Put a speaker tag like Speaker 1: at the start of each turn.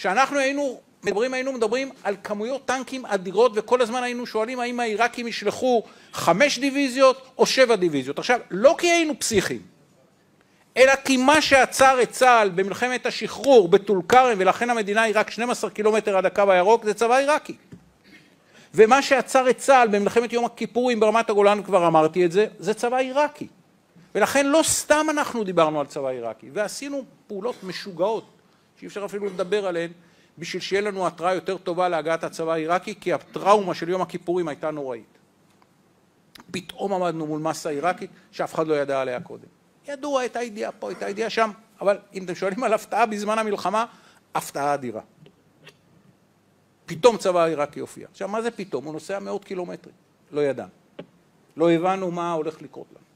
Speaker 1: כשאנחנו היינו מדברים, היינו מדברים על כמויות טנקים אדירות, וכל הזמן היינו שואלים האם העיראקים ישלחו חמש דיוויזיות או שבע דיוויזיות. עכשיו, לא כי היינו פסיכים, אלא כי מה שעצר את צה"ל במלחמת השחרור בטול כרם, ולכן המדינה היא רק 12 קילומטר עד הקו הירוק, זה צבא עיראקי. ומה שעצר את צה"ל במלחמת יום הכיפורים ברמת הגולן, כבר אמרתי את זה, זה צבא עיראקי. ולכן לא סתם אנחנו דיברנו על צבא עיראקי, ועשינו פעולות משוגעות שאי-אפשר אפילו לדבר עליהן, בשביל שיהיה לנו התראה יותר טובה להגעת הצבא העיראקי, כי הטראומה של יום הכיפורים הייתה נוראית. פתאום עמדנו מול מסה עיראקית שאף אחד לא ידע עליה קודם. ידוע, הייתה ידיעה פה, הייתה ידיעה שם, אבל אם אתם שואלים על הפתעה בזמן המלחמה, הפתעה אדירה. פתאום צבא העיראקי הופיע. עכשיו, מה זה פתאום? הוא נוסע מאות קילומטרים. לא ידענו. לא הבנו מה הולך לקרות לנו.